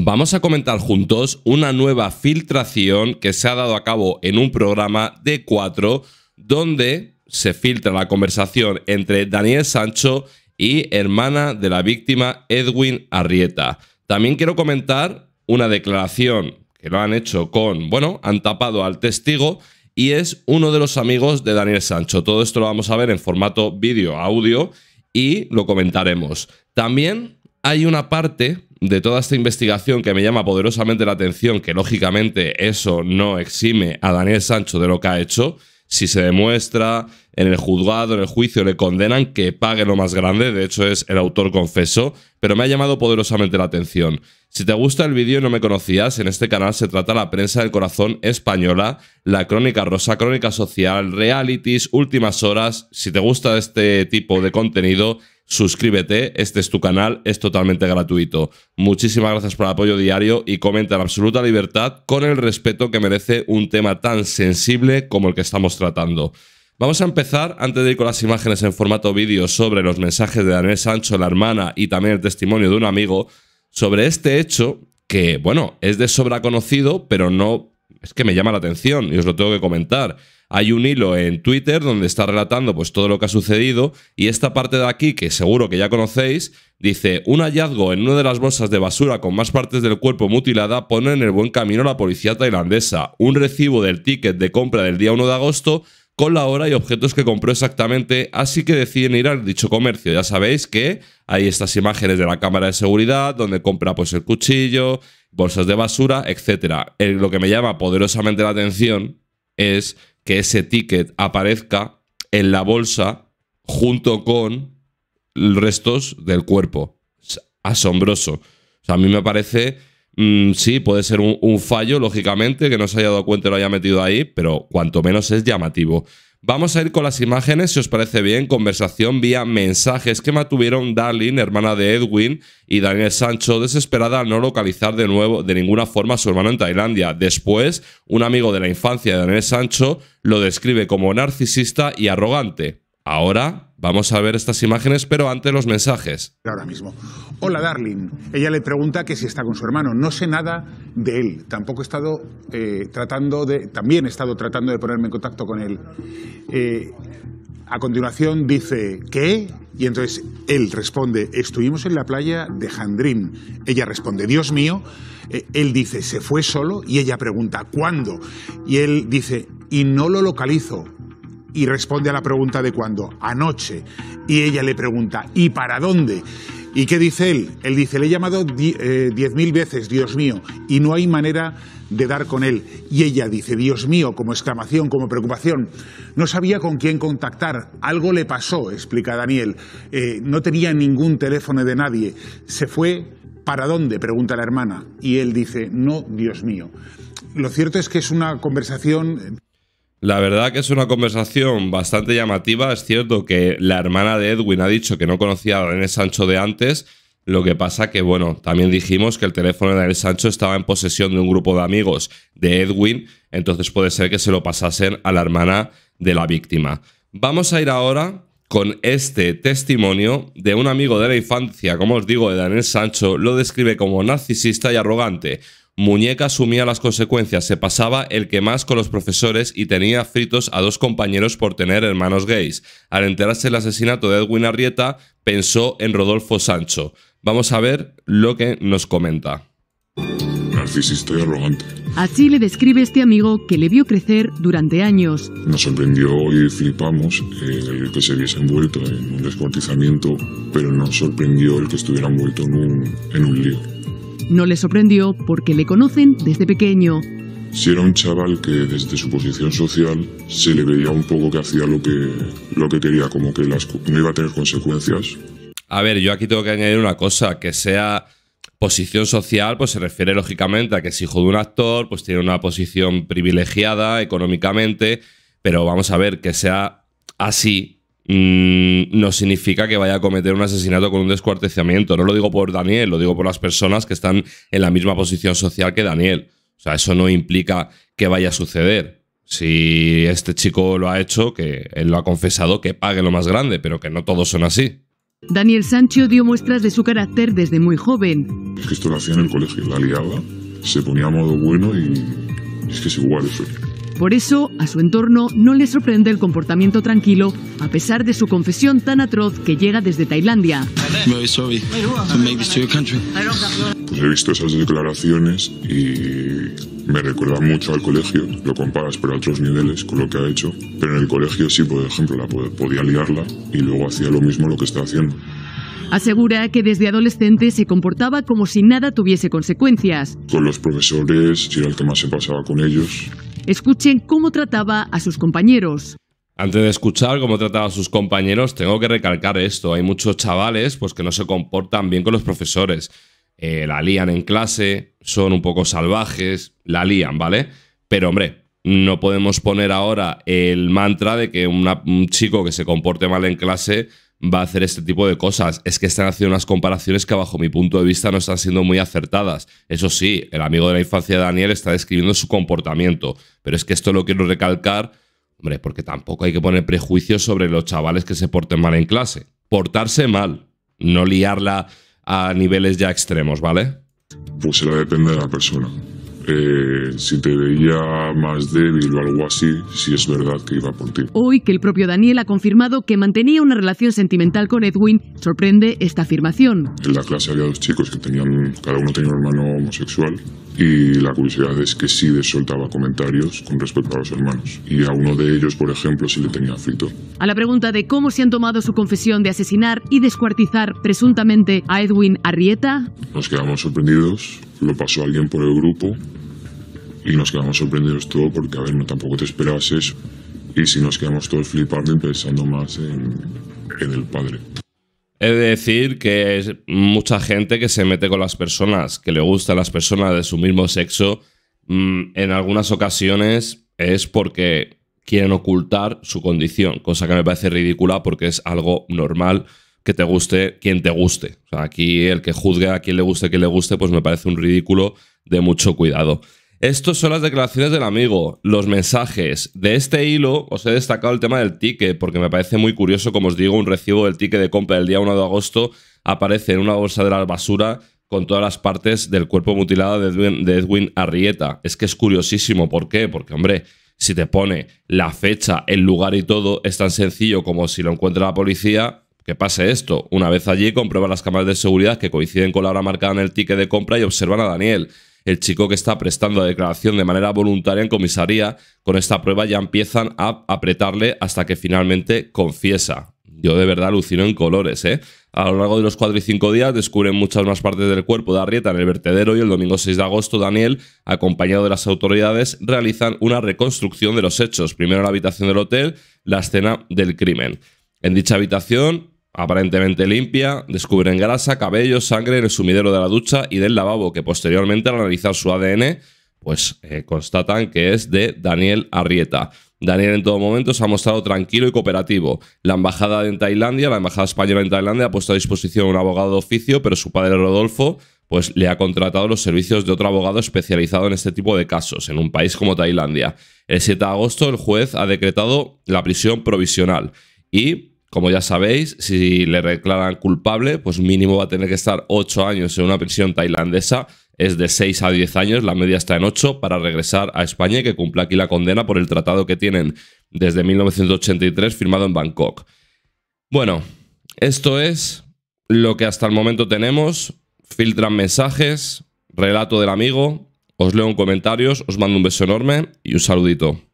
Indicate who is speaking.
Speaker 1: Vamos a comentar juntos una nueva filtración que se ha dado a cabo en un programa de 4 donde se filtra la conversación entre Daniel Sancho y hermana de la víctima Edwin Arrieta. También quiero comentar una declaración que lo han hecho con, bueno, han tapado al testigo y es uno de los amigos de Daniel Sancho. Todo esto lo vamos a ver en formato vídeo, audio y lo comentaremos. También hay una parte de toda esta investigación que me llama poderosamente la atención, que lógicamente eso no exime a Daniel Sancho de lo que ha hecho. Si se demuestra en el juzgado, en el juicio, le condenan que pague lo más grande, de hecho es el autor confeso, pero me ha llamado poderosamente la atención. Si te gusta el vídeo y no me conocías, en este canal se trata la prensa del corazón española, la crónica rosa, crónica social, realities, últimas horas. Si te gusta este tipo de contenido, suscríbete, este es tu canal, es totalmente gratuito. Muchísimas gracias por el apoyo diario y comenta en absoluta libertad con el respeto que merece un tema tan sensible como el que estamos tratando. Vamos a empezar, antes de ir con las imágenes en formato vídeo sobre los mensajes de Daniel Sancho, la hermana y también el testimonio de un amigo, sobre este hecho que, bueno, es de sobra conocido, pero no es que me llama la atención y os lo tengo que comentar hay un hilo en Twitter donde está relatando pues todo lo que ha sucedido y esta parte de aquí, que seguro que ya conocéis, dice, un hallazgo en una de las bolsas de basura con más partes del cuerpo mutilada pone en el buen camino a la policía tailandesa. Un recibo del ticket de compra del día 1 de agosto con la hora y objetos que compró exactamente, así que deciden ir al dicho comercio. Ya sabéis que hay estas imágenes de la cámara de seguridad donde compra pues el cuchillo, bolsas de basura, etc. Eh, lo que me llama poderosamente la atención es que ese ticket aparezca en la bolsa junto con restos del cuerpo. asombroso. a mí me parece, mm, sí, puede ser un, un fallo, lógicamente, que no se haya dado cuenta y lo haya metido ahí, pero cuanto menos es llamativo. Vamos a ir con las imágenes, si os parece bien, conversación vía mensajes que mantuvieron Darlene, hermana de Edwin, y Daniel Sancho, desesperada al no localizar de nuevo de ninguna forma a su hermano en Tailandia. Después, un amigo de la infancia de Daniel Sancho lo describe como narcisista y arrogante. Ahora vamos a ver estas imágenes, pero antes los mensajes.
Speaker 2: Ahora mismo. Hola, darling. Ella le pregunta que si está con su hermano. No sé nada de él. Tampoco he estado eh, tratando de. También he estado tratando de ponerme en contacto con él. Eh, a continuación dice, ¿qué? Y entonces él responde, estuvimos en la playa de Jandrín. Ella responde, Dios mío. Eh, él dice, se fue solo. Y ella pregunta, ¿cuándo? Y él dice, y no lo localizo y responde a la pregunta de cuándo, anoche. Y ella le pregunta, ¿y para dónde? ¿Y qué dice él? Él dice, le he llamado eh, diez mil veces, Dios mío, y no hay manera de dar con él. Y ella dice, Dios mío, como exclamación, como preocupación. No sabía con quién contactar. Algo le pasó, explica Daniel. Eh, no tenía ningún teléfono de nadie. Se fue. ¿Para dónde? pregunta la hermana. Y él dice, no, Dios mío. Lo cierto es que es una conversación
Speaker 1: la verdad que es una conversación bastante llamativa. Es cierto que la hermana de Edwin ha dicho que no conocía a Daniel Sancho de antes. Lo que pasa que, bueno, también dijimos que el teléfono de Daniel Sancho estaba en posesión de un grupo de amigos de Edwin. Entonces puede ser que se lo pasasen a la hermana de la víctima. Vamos a ir ahora con este testimonio de un amigo de la infancia, como os digo, de Daniel Sancho, lo describe como narcisista y arrogante, Muñeca asumía las consecuencias, se pasaba el que más con los profesores y tenía fritos a dos compañeros por tener hermanos gays. Al enterarse del asesinato de Edwin Arrieta, pensó en Rodolfo Sancho. Vamos a ver lo que nos comenta.
Speaker 3: Narcisista y arrogante.
Speaker 4: Así le describe este amigo que le vio crecer durante años.
Speaker 3: Nos sorprendió y flipamos el eh, que se viese envuelto en un descuartizamiento, pero nos sorprendió el que estuviera envuelto en un, en un lío
Speaker 4: no le sorprendió porque le conocen desde pequeño.
Speaker 3: Si era un chaval que desde su posición social se le veía un poco que hacía lo que, lo que quería, como que no iba a tener consecuencias.
Speaker 1: A ver, yo aquí tengo que añadir una cosa, que sea posición social, pues se refiere lógicamente a que es hijo de un actor, pues tiene una posición privilegiada económicamente, pero vamos a ver, que sea así, Mm, no significa que vaya a cometer un asesinato con un descuartizamiento No lo digo por Daniel, lo digo por las personas que están en la misma posición social que Daniel. O sea, eso no implica que vaya a suceder. Si este chico lo ha hecho, que él lo ha confesado, que pague lo más grande, pero que no todos son así.
Speaker 4: Daniel Sancho dio muestras de su carácter desde muy joven.
Speaker 3: Es que esto lo hacía en el colegio, la liaba, se ponía a modo bueno y es que es igual eso.
Speaker 4: Por eso, a su entorno no le sorprende el comportamiento tranquilo, a pesar de su confesión tan atroz que llega desde Tailandia.
Speaker 3: he visto esas declaraciones y me recuerda mucho al colegio, lo comparas pero a otros niveles con lo que ha hecho, pero en el colegio sí, por ejemplo, la podía liarla y luego hacía lo mismo lo que está haciendo.
Speaker 4: Asegura que desde adolescente se comportaba como si nada tuviese consecuencias.
Speaker 3: Con los profesores era el que más se pasaba con ellos
Speaker 4: Escuchen cómo trataba a sus compañeros.
Speaker 1: Antes de escuchar cómo trataba a sus compañeros, tengo que recalcar esto. Hay muchos chavales pues, que no se comportan bien con los profesores. Eh, la lían en clase, son un poco salvajes, la lían, ¿vale? Pero hombre, no podemos poner ahora el mantra de que un chico que se comporte mal en clase va a hacer este tipo de cosas. Es que están haciendo unas comparaciones que bajo mi punto de vista no están siendo muy acertadas. Eso sí, el amigo de la infancia de Daniel está describiendo su comportamiento, pero es que esto lo quiero recalcar, hombre, porque tampoco hay que poner prejuicios sobre los chavales que se porten mal en clase. Portarse
Speaker 3: mal, no liarla a niveles ya extremos, ¿vale? Pues será depende de la persona. Eh, si te veía más débil o algo así, si es verdad que iba por ti.
Speaker 4: Hoy que el propio Daniel ha confirmado que mantenía una relación sentimental con Edwin, sorprende esta afirmación.
Speaker 3: En la clase había dos chicos que tenían, cada uno tenía un hermano homosexual y la curiosidad es que sí les soltaba comentarios con respecto a los hermanos. Y a uno de ellos, por ejemplo, sí le tenía afecto.
Speaker 4: A la pregunta de cómo se han tomado su confesión de asesinar y descuartizar presuntamente a Edwin Arrieta.
Speaker 3: Nos quedamos sorprendidos lo pasó alguien por el grupo y nos quedamos sorprendidos todos porque, a ver, no tampoco te esperabas eso. Y si nos quedamos todos flipando y pensando más en, el padre.
Speaker 1: Es decir, que es mucha gente que se mete con las personas, que le gustan las personas de su mismo sexo, mm, en algunas ocasiones es porque quieren ocultar su condición, cosa que me parece ridícula porque es algo normal que te guste quien te guste. sea, aquí el que juzgue a quien le guste, quien le guste, pues me parece un ridículo de mucho cuidado. Estas son las declaraciones del amigo, los mensajes. De este hilo os he destacado el tema del ticket, porque me parece muy curioso, como os digo, un recibo del ticket de compra del día 1 de agosto aparece en una bolsa de la basura con todas las partes del cuerpo mutilado de Edwin Arrieta. Es que es curiosísimo, ¿por qué? Porque, hombre, si te pone la fecha, el lugar y todo, es tan sencillo como si lo encuentra la policía, que pase esto. Una vez allí, comprueban las cámaras de seguridad que coinciden con la hora marcada en el ticket de compra y observan a Daniel, el chico que está prestando declaración de manera voluntaria en comisaría. Con esta prueba ya empiezan a apretarle hasta que finalmente confiesa. Yo de verdad alucino en colores, ¿eh? A lo largo de los cuatro y 5 días descubren muchas más partes del cuerpo de Arrieta en el vertedero y el domingo 6 de agosto Daniel, acompañado de las autoridades, realizan una reconstrucción de los hechos. Primero la habitación del hotel, la escena del crimen. En dicha habitación aparentemente limpia, descubren grasa, cabello, sangre en el sumidero de la ducha y del lavabo, que posteriormente al analizar su ADN, pues eh, constatan que es de Daniel Arrieta. Daniel en todo momento se ha mostrado tranquilo y cooperativo. La embajada en Tailandia, la embajada española en Tailandia ha puesto a disposición un abogado de oficio, pero su padre Rodolfo pues le ha contratado los servicios de otro abogado especializado en este tipo de casos, en un país como Tailandia. El 7 de agosto el juez ha decretado la prisión provisional y como ya sabéis, si le declaran culpable, pues mínimo va a tener que estar 8 años en una prisión tailandesa, es de 6 a 10 años, la media está en 8, para regresar a España y que cumpla aquí la condena por el tratado que tienen desde 1983 firmado en Bangkok. Bueno, esto es lo que hasta el momento tenemos. Filtran mensajes, relato del amigo, os leo en comentarios, os mando un beso enorme y un saludito.